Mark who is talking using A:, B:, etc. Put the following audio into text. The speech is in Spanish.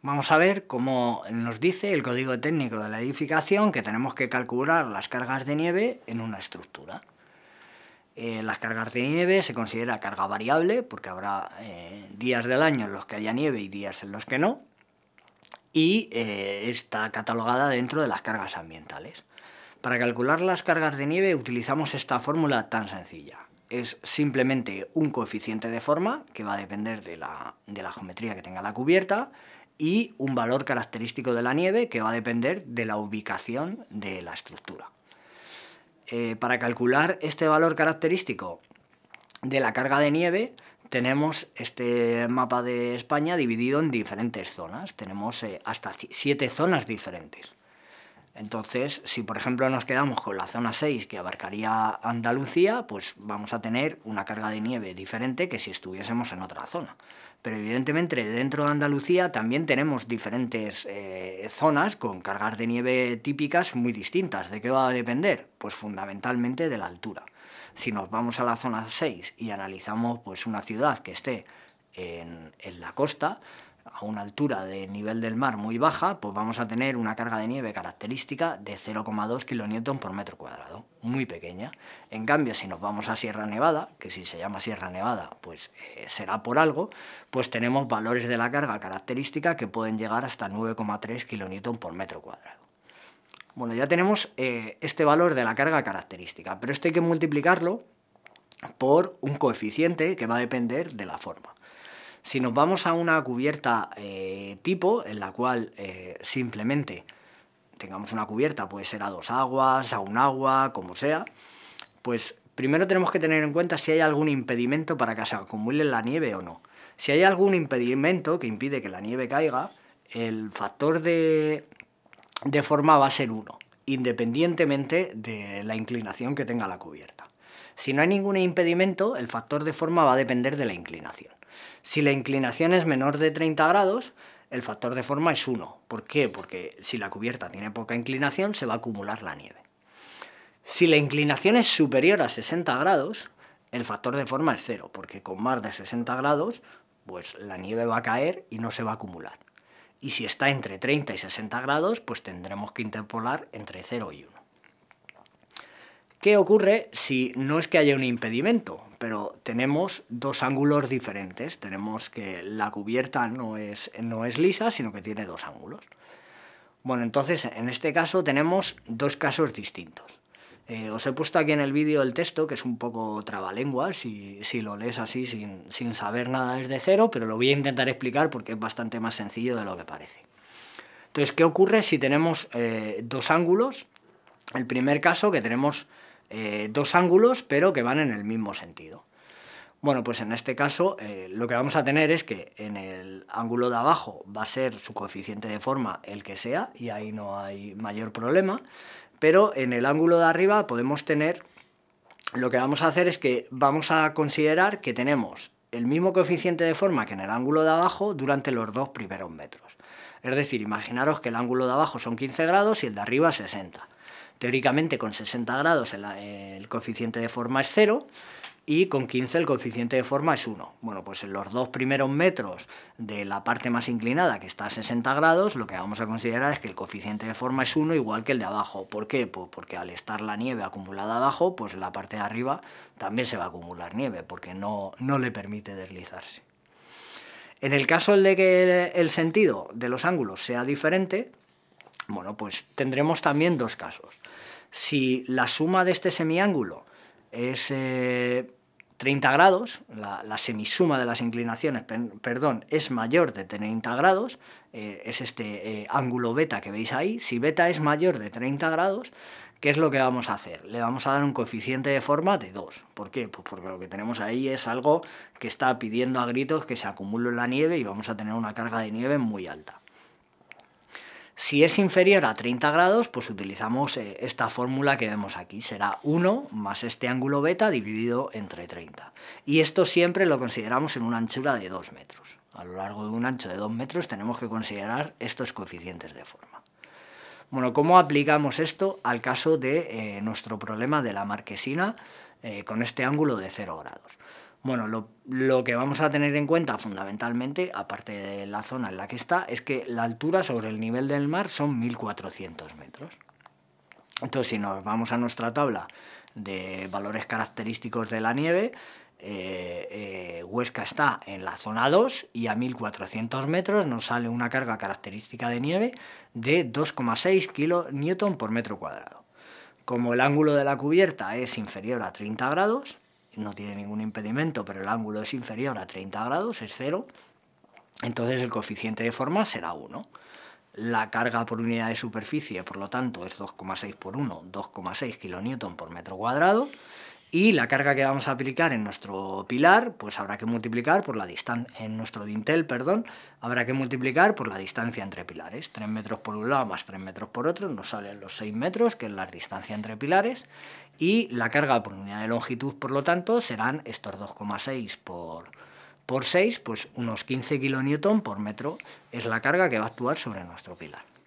A: Vamos a ver cómo nos dice el código técnico de la edificación que tenemos que calcular las cargas de nieve en una estructura. Eh, las cargas de nieve se considera carga variable porque habrá eh, días del año en los que haya nieve y días en los que no. Y eh, está catalogada dentro de las cargas ambientales. Para calcular las cargas de nieve utilizamos esta fórmula tan sencilla. Es simplemente un coeficiente de forma que va a depender de la geometría que tenga la cubierta y un valor característico de la nieve que va a depender de la ubicación de la estructura. Eh, para calcular este valor característico de la carga de nieve, tenemos este mapa de España dividido en diferentes zonas. Tenemos eh, hasta siete zonas diferentes. Entonces, si por ejemplo nos quedamos con la zona 6 que abarcaría Andalucía, pues vamos a tener una carga de nieve diferente que si estuviésemos en otra zona. Pero evidentemente dentro de Andalucía también tenemos diferentes eh, zonas con cargas de nieve típicas muy distintas. ¿De qué va a depender? Pues fundamentalmente de la altura. Si nos vamos a la zona 6 y analizamos pues, una ciudad que esté en la costa, a una altura de nivel del mar muy baja, pues vamos a tener una carga de nieve característica de 0,2 kN por metro cuadrado, muy pequeña. En cambio, si nos vamos a Sierra Nevada, que si se llama Sierra Nevada, pues eh, será por algo, pues tenemos valores de la carga característica que pueden llegar hasta 9,3 kN por metro cuadrado. Bueno, ya tenemos eh, este valor de la carga característica, pero esto hay que multiplicarlo por un coeficiente que va a depender de la forma. Si nos vamos a una cubierta eh, tipo, en la cual eh, simplemente tengamos una cubierta, puede ser a dos aguas, a un agua, como sea, pues primero tenemos que tener en cuenta si hay algún impedimento para que se acumule la nieve o no. Si hay algún impedimento que impide que la nieve caiga, el factor de, de forma va a ser uno, independientemente de la inclinación que tenga la cubierta. Si no hay ningún impedimento, el factor de forma va a depender de la inclinación. Si la inclinación es menor de 30 grados, el factor de forma es 1. ¿Por qué? Porque si la cubierta tiene poca inclinación, se va a acumular la nieve. Si la inclinación es superior a 60 grados, el factor de forma es 0, porque con más de 60 grados, pues la nieve va a caer y no se va a acumular. Y si está entre 30 y 60 grados, pues tendremos que interpolar entre 0 y 1. ¿Qué ocurre si no es que haya un impedimento? Pero tenemos dos ángulos diferentes. Tenemos que la cubierta no es, no es lisa, sino que tiene dos ángulos. Bueno, entonces en este caso tenemos dos casos distintos. Eh, os he puesto aquí en el vídeo el texto, que es un poco trabalenguas, si, si lo lees así sin, saber nada es de cero, pero lo voy a intentar explicar porque es bastante más sencillo de lo que parece. Entonces, ¿qué ocurre si tenemos eh, dos ángulos? El primer caso, que tenemos eh, dos ángulos, pero que van en el mismo sentido. Bueno, pues en este caso eh, lo que vamos a tener es que en el ángulo de abajo va a ser su coeficiente de forma el que sea y ahí no hay mayor problema, pero en el ángulo de arriba podemos tener, lo que vamos a hacer es que vamos a considerar que tenemos el mismo coeficiente de forma que en el ángulo de abajo durante los dos primeros metros. Es decir, imaginaros que el ángulo de abajo son 15 grados y el de arriba 60. Teóricamente con 60 grados el, coeficiente de forma es 0 y con 15 el coeficiente de forma es 1. Bueno, pues en los dos primeros metros de la parte más inclinada, que está a 60 grados, lo que vamos a considerar es que el coeficiente de forma es 1 igual que el de abajo. ¿Por qué? Pues porque al estar la nieve acumulada abajo, pues la parte de arriba también se va a acumular nieve, porque no, no le permite deslizarse. En el caso de que el sentido de los ángulos sea diferente, bueno, pues tendremos también dos casos. Si la suma de este semiángulo es 30 eh, grados, la, semisuma de las inclinaciones, perdón, es mayor de 30 grados, eh, es este eh, ángulo beta que veis ahí, si beta es mayor de 30 grados, ¿qué es lo que vamos a hacer? Le vamos a dar un coeficiente de forma de 2. ¿Por qué? Pues porque lo que tenemos ahí es algo que está pidiendo a gritos que se acumule en la nieve y vamos a tener una carga de nieve muy alta. Si es inferior a 30 grados, pues utilizamos eh, esta fórmula que vemos aquí. Será 1 más este ángulo beta dividido entre 30. Y esto siempre lo consideramos en una anchura de 2 metros. A lo largo de un ancho de 2 metros tenemos que considerar estos coeficientes de forma. Bueno, ¿cómo aplicamos esto al caso de eh, nuestro problema de la marquesina eh, con este ángulo de 0 grados? Bueno, lo, que vamos a tener en cuenta fundamentalmente, aparte de la zona en la que está, es que la altura sobre el nivel del mar son 1.400 metros. Entonces, si nos vamos a nuestra tabla de valores característicos de la nieve, eh, eh, Huesca está en la zona 2 y a 1.400 metros nos sale una carga característica de nieve de 2,6 kN por metro cuadrado. Como el ángulo de la cubierta es inferior a 30 grados, no tiene ningún impedimento, pero el ángulo es inferior a 30 grados, es cero entonces el coeficiente de forma será 1. La carga por unidad de superficie, por lo tanto, es 2,6 por 1, 2,6 kN por metro cuadrado. Y la carga que vamos a aplicar en nuestro pilar, pues habrá que multiplicar por la distancia, en nuestro dintel, perdón, habrá que multiplicar por la distancia entre pilares. 3 metros por un lado más 3 metros por otro, nos salen los 6 metros, que es la distancia entre pilares y la carga por unidad de longitud, por lo tanto, serán estos 2,6 por, por 6, pues unos 15 kN por metro es la carga que va a actuar sobre nuestro pilar.